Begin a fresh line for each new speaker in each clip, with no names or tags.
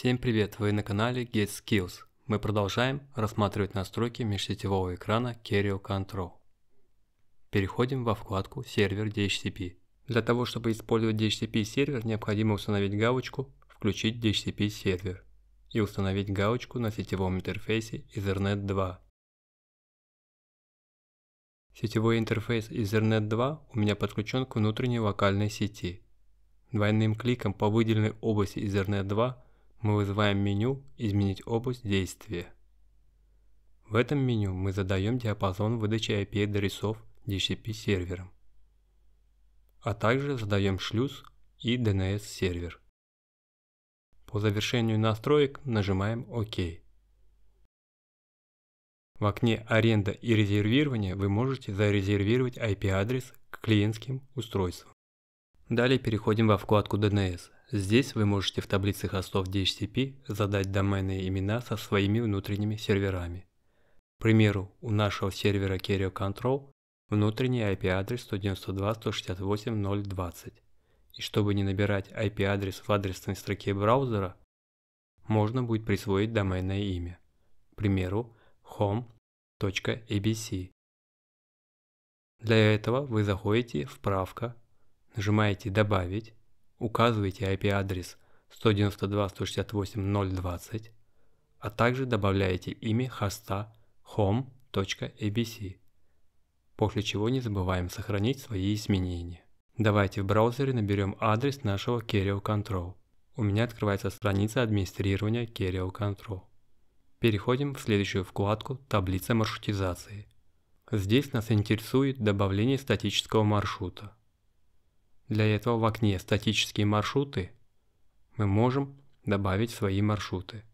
Всем привет, вы на канале Get Skills. Мы продолжаем рассматривать настройки межсетевого экрана Carrier Control. Переходим во вкладку «Сервер DHCP». Для того, чтобы использовать DHCP сервер, необходимо установить галочку «Включить DHCP сервер» и установить галочку на сетевом интерфейсе Ethernet 2. Сетевой интерфейс Ethernet 2 у меня подключен к внутренней локальной сети. Двойным кликом по выделенной области Ethernet 2 мы вызываем меню «Изменить область действия». В этом меню мы задаем диапазон выдачи IP-адресов DHCP сервером, а также задаем шлюз и DNS сервер. По завершению настроек нажимаем ОК. В окне «Аренда и резервирование» вы можете зарезервировать IP-адрес к клиентским устройствам. Далее переходим во вкладку DNS Здесь вы можете в таблице хостов DHCP задать доменные имена со своими внутренними серверами. К примеру, у нашего сервера Carrier Control внутренний IP-адрес 192.168.0.20. И чтобы не набирать IP-адрес в адресной строке браузера, можно будет присвоить доменное имя. К примеру, home.abc. Для этого вы заходите в «Правка», нажимаете «Добавить», указывайте IP-адрес 192.168.0.20, а также добавляете имя хоста home.abc, а после чего не забываем сохранить свои изменения. Давайте в браузере наберем адрес нашего Kerio Control. У меня открывается страница администрирования Kerio Control. Переходим в следующую вкладку «Таблица маршрутизации». Здесь нас интересует добавление статического маршрута. Для этого в окне «Статические маршруты» мы можем добавить свои маршруты.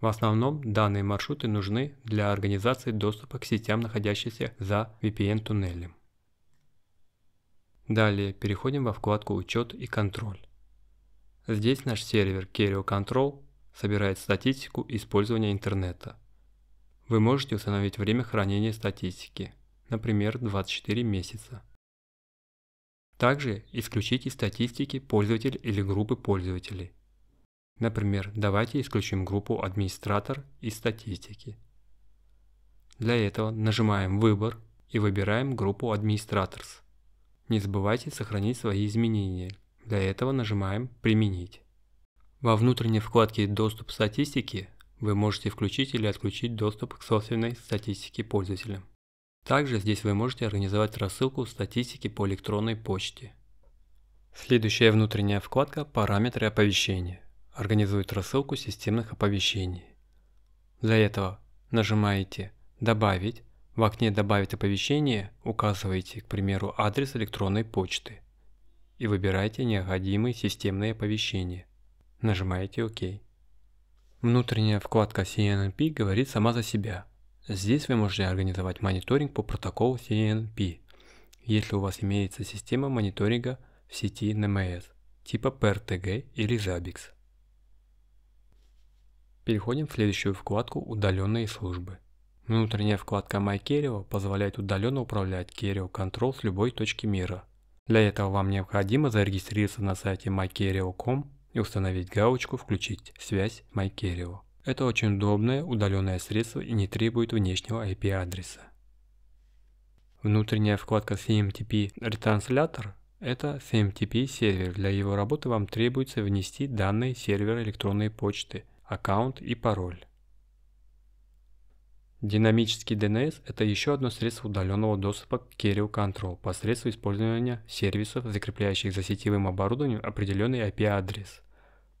В основном данные маршруты нужны для организации доступа к сетям, находящимся за VPN-туннелем. Далее переходим во вкладку «Учет и контроль». Здесь наш сервер Kerio Control собирает статистику использования интернета. Вы можете установить время хранения статистики, например, 24 месяца. Также исключите статистики пользователя или группы пользователей. Например, давайте исключим группу администратор из статистики. Для этого нажимаем «Выбор» и выбираем группу Administrators. Не забывайте сохранить свои изменения. Для этого нажимаем «Применить». Во внутренней вкладке «Доступ к статистике» вы можете включить или отключить доступ к собственной статистике пользователя. Также здесь вы можете организовать рассылку статистики по электронной почте. Следующая внутренняя вкладка «Параметры оповещения» организует рассылку системных оповещений. Для этого нажимаете «Добавить», в окне «Добавить оповещение» указываете, к примеру, адрес электронной почты и выбираете необходимые системные оповещения. Нажимаете «Ок». Внутренняя вкладка CNNP говорит сама за себя – Здесь вы можете организовать мониторинг по протоколу CNP, если у вас имеется система мониторинга в сети NMS типа PRTG или Zabbix. Переходим в следующую вкладку «Удаленные службы». Внутренняя вкладка MyKerio позволяет удаленно управлять Kerio Control с любой точки мира. Для этого вам необходимо зарегистрироваться на сайте mykerio.com и установить галочку «Включить связь MyKerio». Это очень удобное удаленное средство и не требует внешнего IP-адреса. Внутренняя вкладка CMTP ретранслятор это CMTP сервер. Для его работы вам требуется внести данные сервера электронной почты, аккаунт и пароль. Динамический DNS – это еще одно средство удаленного доступа к Kerio Control посредством использования сервисов, закрепляющих за сетевым оборудованием определенный IP-адрес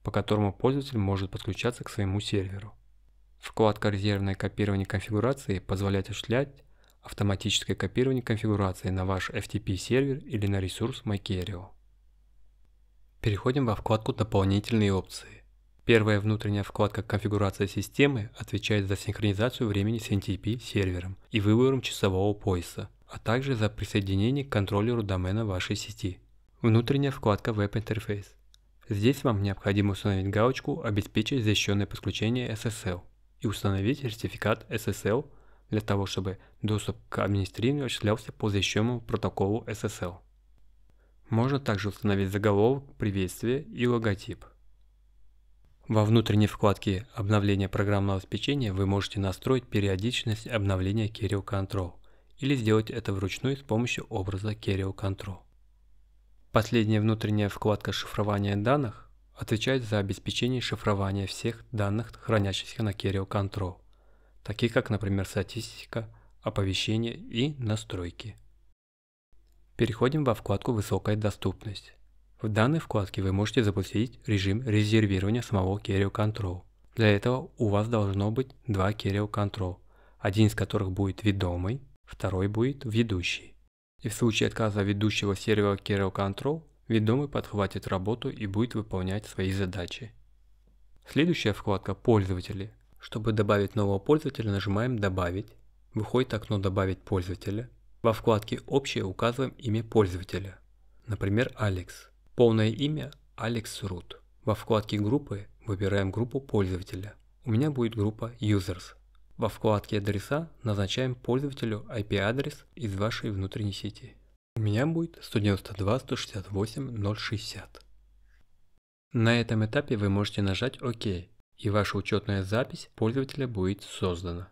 по которому пользователь может подключаться к своему серверу. Вкладка «Резервное копирование конфигурации» позволяет осуществлять автоматическое копирование конфигурации на ваш FTP-сервер или на ресурс MyCario. Переходим во вкладку «Дополнительные опции». Первая внутренняя вкладка «Конфигурация системы» отвечает за синхронизацию времени с NTP сервером и выбором часового пояса, а также за присоединение к контроллеру домена вашей сети. Внутренняя вкладка «Веб-интерфейс». Здесь вам необходимо установить галочку «Обеспечить защищенное подключение SSL» и установить сертификат SSL для того, чтобы доступ к администрированию осуществлялся по защищенному протоколу SSL. Можно также установить заголовок, приветствие и логотип. Во внутренней вкладке «Обновление программного обеспечения» вы можете настроить периодичность обновления Kerio Control или сделать это вручную с помощью образа Kerio Control. Последняя внутренняя вкладка шифрования данных отвечает за обеспечение шифрования всех данных, хранящихся на Kerio Control, такие как, например, статистика, оповещения и настройки. Переходим во вкладку «Высокая доступность». В данной вкладке вы можете запустить режим резервирования самого Kerio Control. Для этого у вас должно быть два Kerio Control, один из которых будет ведомый, второй будет ведущий и в случае отказа ведущего сервера Kernel Control, ведомый подхватит работу и будет выполнять свои задачи. Следующая вкладка «Пользователи». Чтобы добавить нового пользователя, нажимаем «Добавить». Выходит окно «Добавить пользователя». Во вкладке «Общее» указываем имя пользователя. Например, Алекс. Полное имя – Алекс Рут. Во вкладке «Группы» выбираем группу пользователя. У меня будет группа «Users». Во вкладке «Адреса» назначаем пользователю IP-адрес из вашей внутренней сети. У меня будет 192.168.0.60. На этом этапе вы можете нажать «Ок», и ваша учетная запись пользователя будет создана.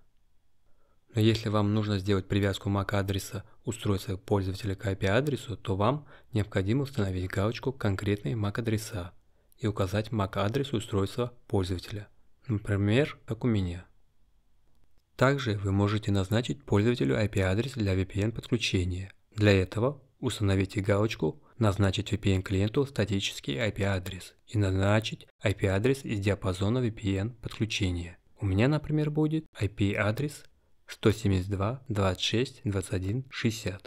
Но если вам нужно сделать привязку MAC-адреса устройства пользователя к IP-адресу, то вам необходимо установить галочку «Конкретные MAC-адреса» и указать MAC-адрес устройства пользователя, например, как у меня. Также вы можете назначить пользователю IP-адрес для VPN-подключения. Для этого установите галочку «Назначить VPN-клиенту статический IP-адрес» и назначить IP-адрес из диапазона VPN-подключения. У меня, например, будет IP-адрес 172.26.21.60.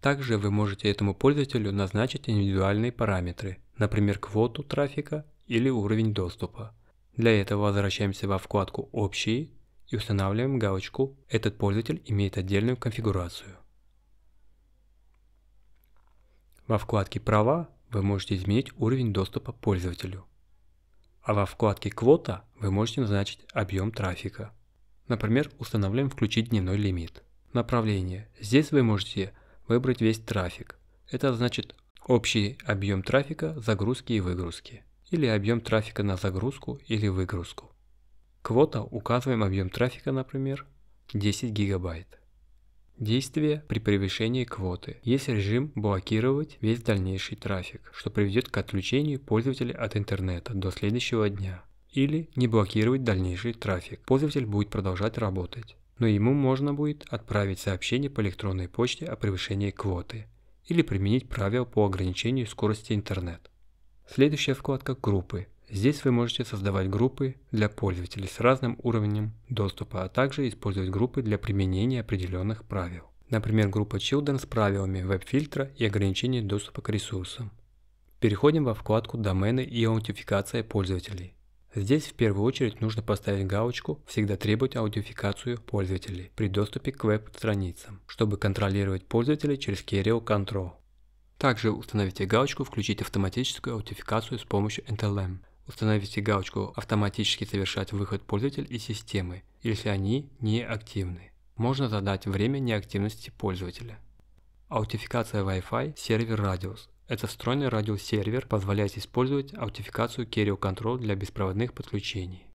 Также вы можете этому пользователю назначить индивидуальные параметры, например, квоту трафика или уровень доступа. Для этого возвращаемся во вкладку «Общие» и устанавливаем галочку «Этот пользователь имеет отдельную конфигурацию». Во вкладке «Права» вы можете изменить уровень доступа пользователю, а во вкладке «Квота» вы можете назначить объем трафика. Например, устанавливаем «Включить дневной лимит». Направление. Здесь вы можете выбрать весь трафик. Это значит общий объем трафика, загрузки и выгрузки или объем трафика на загрузку или выгрузку. Квота, указываем объем трафика, например, 10 гигабайт. Действие при превышении квоты. Есть режим блокировать весь дальнейший трафик, что приведет к отключению пользователя от интернета до следующего дня. Или не блокировать дальнейший трафик. Пользователь будет продолжать работать, но ему можно будет отправить сообщение по электронной почте о превышении квоты или применить правила по ограничению скорости интернет. Следующая вкладка «Группы». Здесь вы можете создавать группы для пользователей с разным уровнем доступа, а также использовать группы для применения определенных правил. Например, группа Children с правилами веб-фильтра и ограничения доступа к ресурсам. Переходим во вкладку «Домены и аутентификация пользователей». Здесь в первую очередь нужно поставить галочку «Всегда требовать аутентификацию пользователей» при доступе к веб-страницам, чтобы контролировать пользователей через Kerio Control. Также установите галочку «Включить автоматическую аутентификацию с помощью NTLM» Установите галочку «Автоматически совершать выход пользователя из системы», если они не активны. Можно задать время неактивности пользователя. Аутификация Wi-Fi сервер Radius. Это встроенный радиус-сервер, позволяет использовать аутификацию Carrier Control для беспроводных подключений.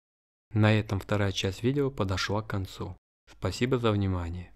На этом вторая часть видео подошла к концу. Спасибо за внимание.